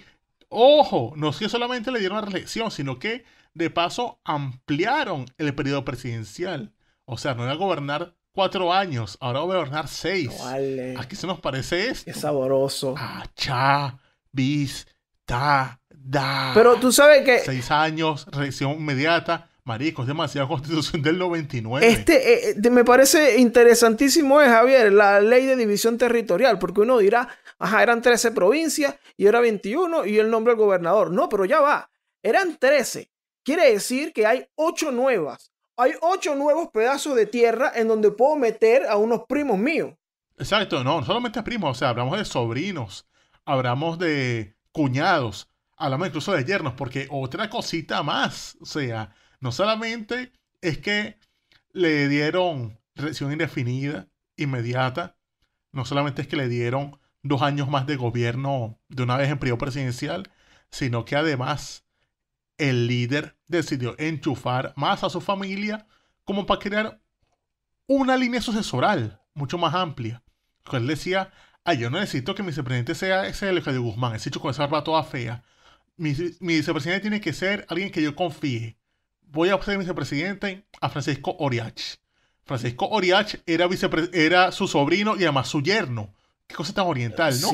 ojo, no es que solamente le dieron la reelección, sino que de paso ampliaron el periodo presidencial. O sea, no era gobernar cuatro años, ahora va a gobernar seis. ¿a Aquí se nos parece esto. Es sabroso. cha bis, ta, pero tú sabes que. Seis años, reacción inmediata. mariscos demasiada constitución del 99. Este, eh, eh, me parece interesantísimo Javier, la ley de división territorial, porque uno dirá, ajá, eran 13 provincias y era 21 y el nombre del gobernador. No, pero ya va, eran 13. Quiere decir que hay 8 nuevas. Hay 8 nuevos pedazos de tierra en donde puedo meter a unos primos míos. Exacto, no, no solamente primos, o sea, hablamos de sobrinos, hablamos de cuñados, hablamos incluso de yernos, porque otra cosita más, o sea, no solamente es que le dieron reacción indefinida, inmediata, no solamente es que le dieron dos años más de gobierno de una vez en periodo presidencial, sino que además el líder decidió enchufar más a su familia como para crear una línea sucesoral mucho más amplia. Él decía, ay yo no necesito que mi vicepresidente sea ese de Guzmán, ese chico con esa barba toda fea mi, vicepresidente tiene que ser alguien que yo confíe. Voy a ser vicepresidente a Francisco Oriach. Francisco Oriach era, era su sobrino y además su yerno. Qué cosa tan oriental, ¿no?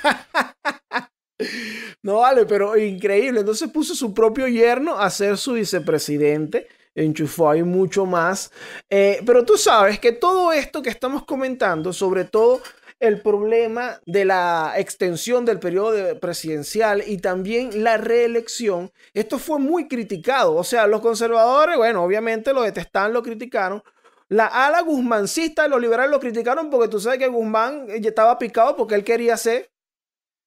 no vale, pero increíble. Entonces puso su propio yerno a ser su vicepresidente enchufó ahí mucho más. Eh, pero tú sabes que todo esto que estamos comentando, sobre todo el problema de la extensión del periodo presidencial y también la reelección. Esto fue muy criticado. O sea, los conservadores, bueno, obviamente lo detestaban, lo criticaron. La ala guzmancista y los liberales lo criticaron porque tú sabes que Guzmán estaba picado porque él quería ser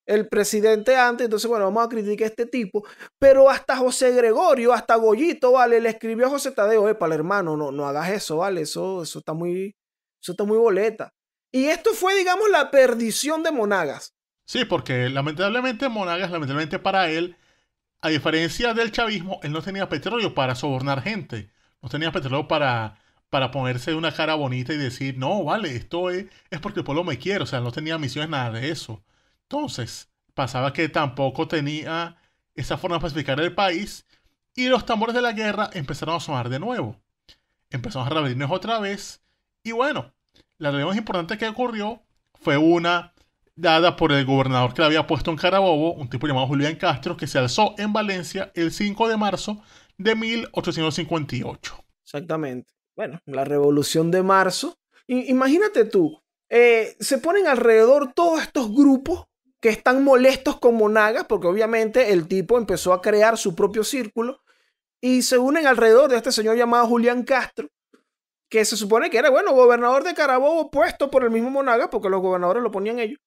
el presidente antes, entonces bueno, vamos a criticar a este tipo, pero hasta José Gregorio, hasta Gollito vale, le escribió a José Tadeo, el hermano, no, no hagas eso, vale, eso, eso está muy, eso está muy boleta. Y esto fue, digamos, la perdición de Monagas. Sí, porque lamentablemente Monagas, lamentablemente para él, a diferencia del chavismo, él no tenía petróleo para sobornar gente. No tenía petróleo para, para ponerse una cara bonita y decir, no, vale, esto es, porque el pueblo me quiere. O sea, no tenía misiones, nada de eso. Entonces, pasaba que tampoco tenía esa forma de pacificar el país y los tambores de la guerra empezaron a sonar de nuevo. Empezaron a rebelirnos otra vez y bueno, la reunión más importante que ocurrió fue una dada por el gobernador que la había puesto en Carabobo, un tipo llamado Julián Castro, que se alzó en Valencia el 5 de marzo de 1858. Exactamente. Bueno, la revolución de marzo. imagínate tú, eh, se ponen alrededor todos estos grupos que están molestos con Monagas, porque obviamente el tipo empezó a crear su propio círculo, y se unen alrededor de este señor llamado Julián Castro, que se supone que era, bueno, gobernador de Carabobo puesto por el mismo Monagas, porque los gobernadores lo ponían ellos.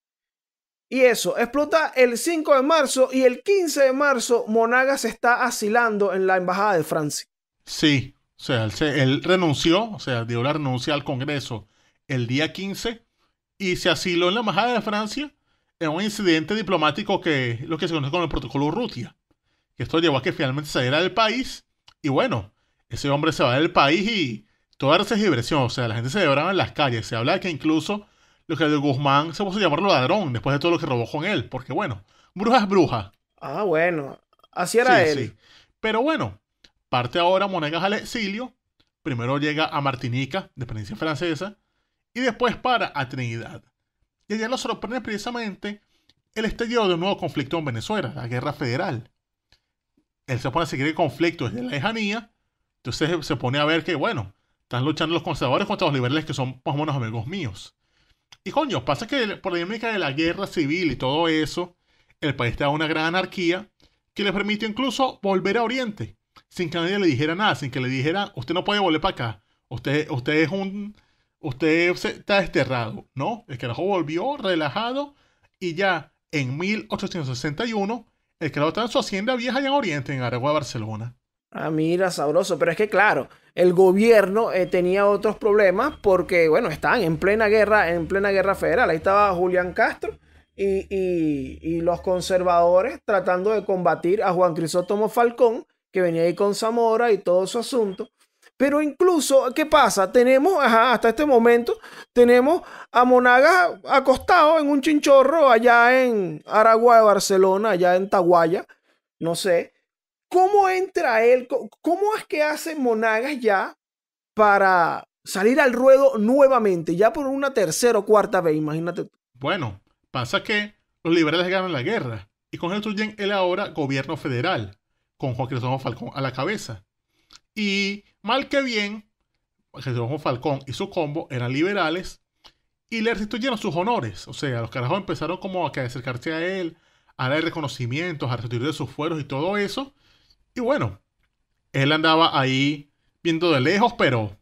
Y eso, explota el 5 de marzo y el 15 de marzo Monagas se está asilando en la Embajada de Francia. Sí, o sea, él, renunció, o sea, dio la renuncia al Congreso el día 15 y se asiló en la Embajada de Francia en un incidente diplomático que lo que se conoce como el protocolo Rutia. Que esto llevó a que finalmente saliera del país y bueno, ese hombre se va del país y toda diversión, o sea, la gente se debraba en las calles. Se habla que incluso lo que de Guzmán se puso a llamarlo ladrón después de todo lo que robó con él, porque bueno, bruja es bruja. Ah, bueno, así era él. Pero bueno, parte ahora Monegas al exilio, primero llega a Martinica, dependencia francesa, y después para a Trinidad. Y allá lo sorprende precisamente el estallido de un nuevo conflicto en Venezuela, la guerra federal. Él se pone a seguir el conflicto desde la lejanía, entonces se pone a ver que, bueno, están luchando los conservadores contra los liberales que son más o menos amigos míos. Y coño, pasa que por la dinámica de la guerra civil y todo eso, el país está en una gran anarquía que le permitió incluso volver a Oriente, sin que nadie le dijera nada, sin que le dijera, usted no puede volver para acá, usted, usted es un, usted está desterrado, ¿no? El carajo volvió relajado y ya en 1861, el carajo está en su hacienda vieja allá en Oriente, en Aragua, Barcelona. Ah, mira, sabroso, pero es que claro, el gobierno eh, tenía otros problemas porque, bueno, estaban en plena guerra, en plena guerra federal. Ahí estaba Julián Castro y, y, los conservadores tratando de combatir a Juan Crisóstomo Falcón, que venía ahí con Zamora y todo su asunto. Pero incluso, ¿qué pasa? Tenemos, hasta este momento, tenemos a Monagas acostado en un chinchorro allá en Aragua de Barcelona, allá en Taguaya, no sé. ¿Cómo entra él? ¿Cómo es que hace Monagas ya para salir al ruedo nuevamente, ya por una tercera o cuarta vez? Imagínate. Bueno, pasa que los liberales ganan la guerra y construyen el ahora gobierno federal, con Juan Cristóbal Falcón a la cabeza. Y mal que bien, Cristóbal Falcón y su combo eran liberales y le restituyeron sus honores. O sea, los carajos empezaron como a acercarse a él, a dar reconocimientos, a restituir sus fueros y todo eso. Y bueno, él andaba ahí viendo de lejos, pero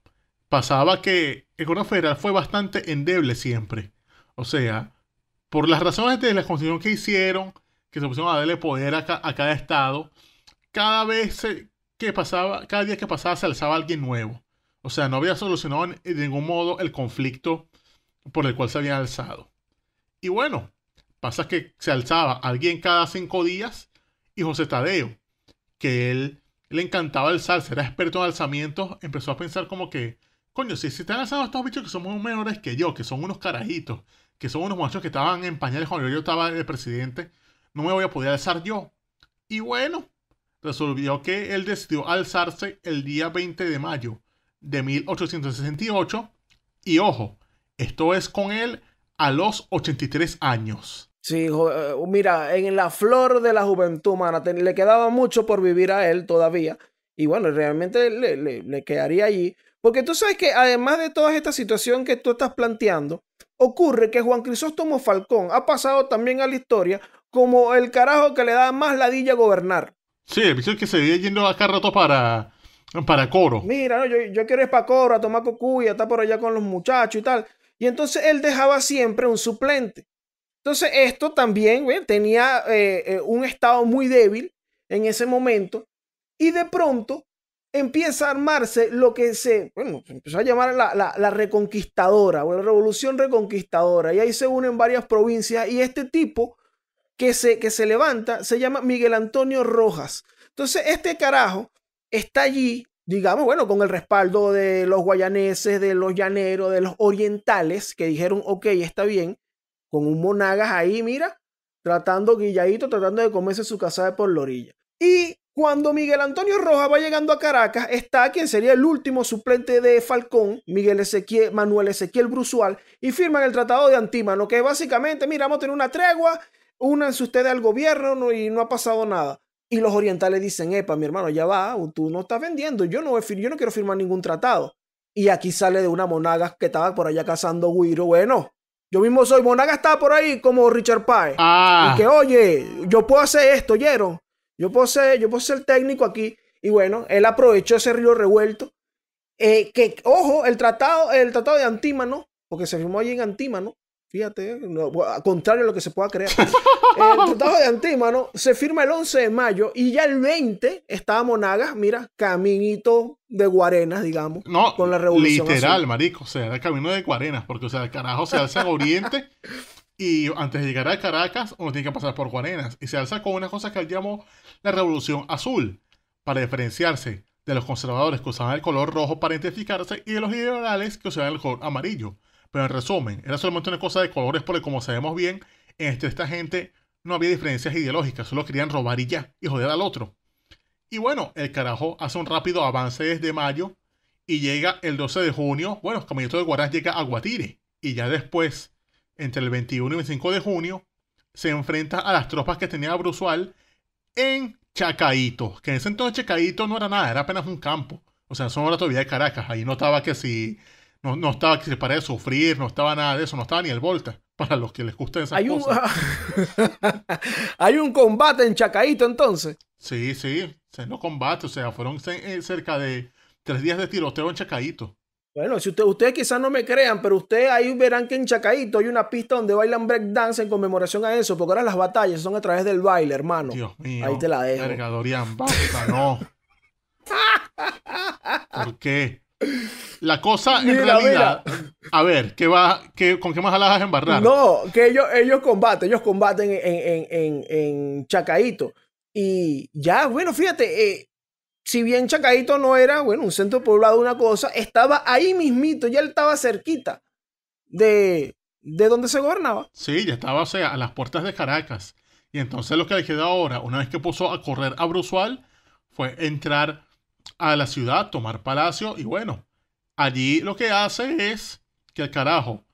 pasaba que el gobierno federal fue bastante endeble siempre. O sea, por las razones de la constitución que hicieron, que se pusieron a darle poder a, cada estado, cada vez que pasaba, cada día que pasaba se alzaba alguien nuevo. O sea, no había solucionado de ningún modo el conflicto por el cual se había alzado. Y bueno, pasa que se alzaba alguien cada cinco días y José Tadeo, que él le encantaba alzar, era experto en alzamientos, empezó a pensar como que, coño, si si están alzando estos bichos que son muy menores que yo, que son unos carajitos, que son unos muchachos que estaban en pañales cuando yo estaba de presidente, no me voy a poder alzar yo. Y bueno, resolvió que él decidió alzarse el día 20 de mayo de 1868. Y ojo, esto es con él a los 83 años. Sí, eh, oh, mira, en la flor de la juventud humana, le quedaba mucho por vivir a él todavía. Y bueno, realmente le, quedaría allí. Porque tú sabes que además de toda esta situación que tú estás planteando, ocurre que Juan Crisóstomo Falcón ha pasado también a la historia como el carajo que le da más ladilla a gobernar. Sí, el que se iba yendo acá rato para, para coro. Mira, yo, yo, quiero ir para coro, a tomar cocuya, estar por allá con los muchachos y tal. Y entonces él dejaba siempre un suplente. Entonces esto también tenía eh, eh, un estado muy débil en ese momento y de pronto empieza a armarse lo que se, bueno, empezó a llamar la, reconquistadora o la revolución reconquistadora. Y ahí se unen varias provincias y este tipo que se, que se levanta se llama Miguel Antonio Rojas. Entonces este carajo está allí, digamos, bueno, con el respaldo de los guayaneses, de los llaneros, de los orientales, que dijeron, ok, está bien, con un monagas ahí, mira, tratando guilladito, tratando de comerse su de por la orilla. Y cuando Miguel Antonio Rojas va llegando a Caracas, está quien sería el último suplente de Falcón, Miguel Ezequiel, Manuel Ezequiel Brusual, y firman el Tratado de Antímano, que básicamente, mira, vamos a tener una tregua, únanse ustedes al gobierno y no ha pasado nada. Y los orientales dicen, epa, mi hermano, ya va, tú no estás vendiendo, yo no, yo no quiero firmar ningún tratado. Y aquí sale de una monaga que estaba por allá cazando guiro, bueno, yo mismo soy Monaga estaba por ahí como Richard Pye. Ah. Y que, oye, yo puedo hacer esto, ¿yeron? Yo puedo ser, yo puedo ser técnico aquí. Y bueno, él aprovechó ese río revuelto. Eh, que, ojo, el tratado, el tratado de Antímano, porque se firmó allí en Antímano, Fíjate, eh, no, contrario a lo que se pueda creer. El tratado de Antímano se firma el 11 de mayo y ya el 20 estaba Monagas, mira, caminito de Guarenas, digamos. No, con la revolución. Literal, marico, o sea, el camino de Guarenas, porque, o sea, el carajo se alza en Oriente y antes de llegar a Caracas uno tiene que pasar por Guarenas y se alza con una cosa que llamó la revolución azul, para diferenciarse de los conservadores que usaban el color rojo para identificarse y de los liberales que usaban el color amarillo pero en resumen, era solamente una cosa de colores porque como sabemos bien, entre esta gente no había diferencias ideológicas, solo querían robar y ya, y joder al otro. Y bueno, el carajo hace un rápido avance desde mayo y llega el 12 de junio, bueno, Caminito de Guaraz llega a Guatire y ya después, entre el 21 y el 25 de junio, se enfrenta a las tropas que tenía Brusual en Chacaíto que en ese entonces Chacaito no era nada, era apenas un campo. O sea, son ahora todavía de Caracas, ahí notaba que si no, no estaba que se para de sufrir, no estaba nada de eso, no estaba ni el Volta, para los que les gusten esas Hay Un... Hay un combate en Chacaito entonces. Sí, sí, se no combate, o sea, fueron eh, cerca de tres días de tiroteo en Chacaito. Bueno, si usted, ustedes quizás no me crean, pero ustedes ahí verán que en Chacaito hay una pista donde bailan breakdance en conmemoración a eso, porque ahora las batallas son a través del baile, hermano. Dios mío. Ahí te la dejo. Verga, Dorian, no. ¿Por qué? La cosa en realidad. A ver, ¿qué va, que ¿con qué más las vas embarrar? No, que ellos, ellos combaten, ellos combaten en, en, en, en Chacaito. Y ya, bueno, fíjate, eh, si bien Chacaito no era, bueno, un centro poblado, una cosa, estaba ahí mismito, ya él estaba cerquita de, de donde se gobernaba. Sí, ya estaba, o sea, a las puertas de Caracas. Y entonces lo que le quedó ahora, una vez que puso a correr a Brusual, fue entrar a la ciudad, tomar palacio y bueno, allí lo que hace es que el carajo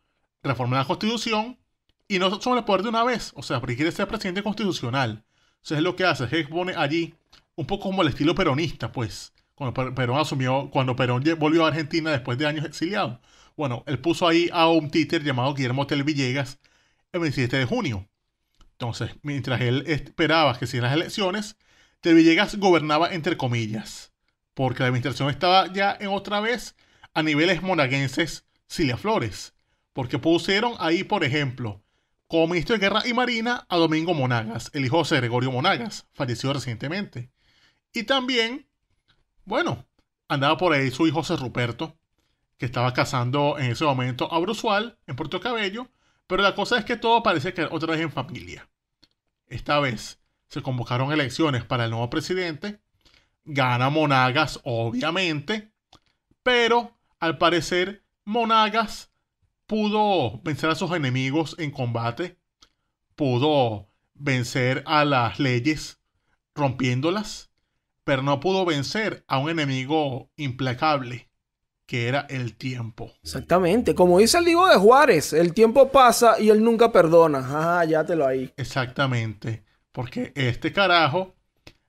reforma la constitución y no sobre el poder de una vez, o sea, quiere ser presidente constitucional. es lo que hace es que allí un poco como el estilo peronista, pues, cuando Perón asumió, cuando Perón volvió a Argentina después de años exiliado. Bueno, él puso ahí a un títer llamado Guillermo Tel Villegas el 27 de junio. Entonces, mientras él esperaba que hicieran las elecciones, Tel Villegas gobernaba entre comillas porque la administración estaba ya en otra vez a niveles monaguenses Cilia Flores, porque pusieron ahí, por ejemplo, como ministro de Guerra y Marina a Domingo Monagas, el hijo de Gregorio Monagas, fallecido recientemente. Y también, bueno, andaba por ahí su hijo José Ruperto, que estaba casando en ese momento a Brusual en Puerto Cabello, pero la cosa es que todo parece que otra vez en familia. Esta vez se convocaron elecciones para el nuevo presidente Gana Monagas, obviamente. Pero al parecer, Monagas pudo vencer a sus enemigos en combate. Pudo vencer a las leyes rompiéndolas. Pero no pudo vencer a un enemigo implacable, que era el tiempo. Exactamente. Como dice el libro de Juárez, el tiempo pasa y él nunca perdona. Ajá, ya te lo ahí. Exactamente. Porque este carajo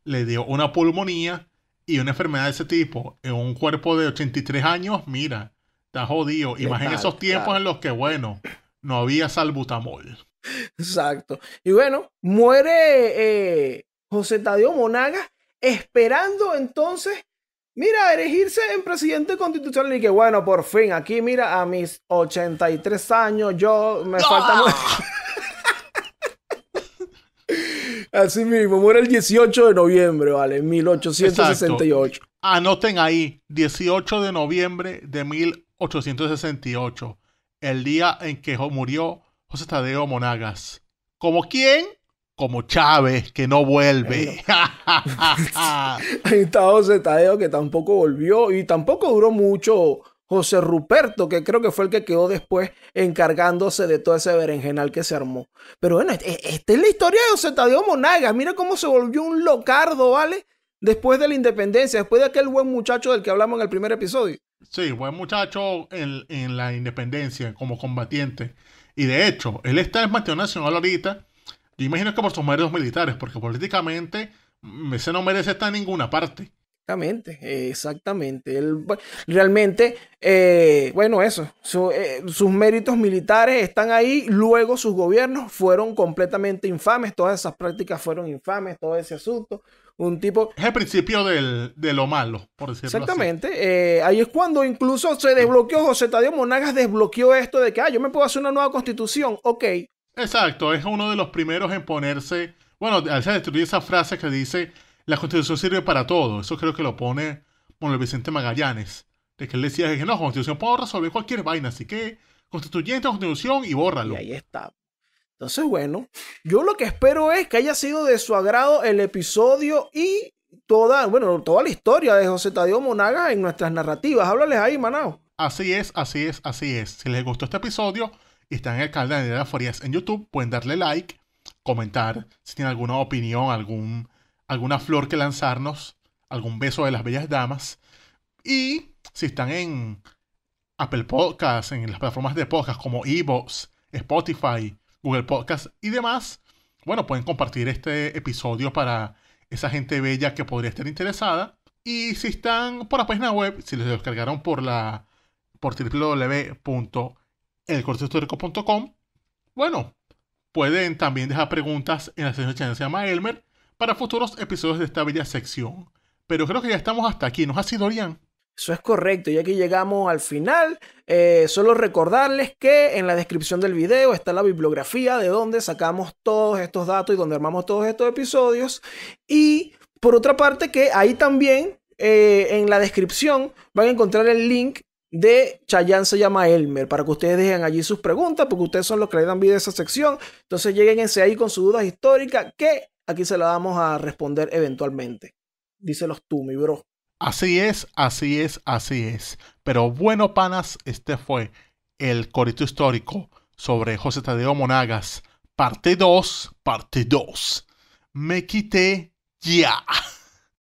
le dio una pulmonía y una enfermedad de ese tipo en un cuerpo de 83 años, mira, está jodido. Y esos tiempos en los que, bueno, no había salbutamol. Exacto. Y bueno, muere eh, José Tadeo Monaga esperando entonces, mira, erigirse en presidente constitucional. Y que bueno, por fin, aquí mira, a mis 83 años, yo me ¡Ah! falta... Así mismo, muere el 18 de noviembre, vale, 1868. Anoten ahí, 18 de noviembre de 1868, el día en que murió José Tadeo Monagas. ¿Como quién? Como Chávez, que no vuelve. ahí está José Tadeo, que tampoco volvió y tampoco duró mucho José Ruperto, que creo que fue el que quedó después encargándose de todo ese berenjenal que se armó. Pero bueno, e-, esta es la historia de José Tadeo Monagas. Mira cómo se volvió un locardo, ¿vale? Después de la independencia, después de aquel buen muchacho del que hablamos en el primer episodio. Sí, buen muchacho en, la independencia como combatiente. Y de hecho, él está en Mateo Nacional ahorita. Yo imagino que por sus méritos militares, porque políticamente mm, ese no merece estar en ninguna parte. Exactamente, exactamente. realmente, eh, bueno, eso, eh, sus méritos militares están ahí, luego sus gobiernos fueron completamente infames, todas esas prácticas fueron infames, todo ese asunto. Un tipo... Es el principio de lo malo, por decirlo Exactamente. Así. Eh, ahí es cuando incluso se desbloqueó, José Tadeo Monagas desbloqueó esto de que, ah, yo me puedo hacer una nueva constitución, ok. Exacto, es uno de los primeros en ponerse, bueno, se ha destruir esa frase que dice la constitución sirve para todo. Eso creo que lo pone bueno, el Vicente Magallanes. De que él decía que no, constitución puedo resolver cualquier vaina. Así que constituyente, constitución y bórralo. Y ahí está. Entonces, bueno, yo lo que espero es que haya sido de su agrado el episodio y toda, bueno, toda la historia de José Tadeo Monaga en nuestras narrativas. Háblales ahí, Manao. Así es, así es, así es. Si les gustó este episodio y están en el canal de la Foria en YouTube, pueden darle like, comentar si tienen alguna opinión, algún alguna flor que lanzarnos, algún beso de las bellas damas. Y si están en Apple Podcasts, en las plataformas de podcast como Evox, Spotify, Google Podcasts y demás, bueno, pueden compartir este episodio para esa gente bella que podría estar interesada. Y si están por la página web, si les descargaron por la por www.elcortehistórico.com, bueno, pueden también dejar preguntas en la sección de se llama Elmer para futuros episodios de esta bella sección. Pero creo que ya estamos hasta aquí, ¿nos ha sido Orián? Eso es correcto, Ya que llegamos al final. Eh, solo recordarles que en la descripción del video está la bibliografía de donde sacamos todos estos datos y donde armamos todos estos episodios. Y por otra parte que ahí también eh, en la descripción van a encontrar el link de Chayán se llama Elmer, para que ustedes dejen allí sus preguntas, porque ustedes son los que le dan vida a esa sección. Entonces lleguense ahí con sus dudas históricas, que Aquí se la vamos a responder eventualmente. Díselos tú, mi bro. Así es, así es, así es. Pero bueno, panas, este fue el corito histórico sobre José Tadeo Monagas, parte 2, parte 2. Me quité ya.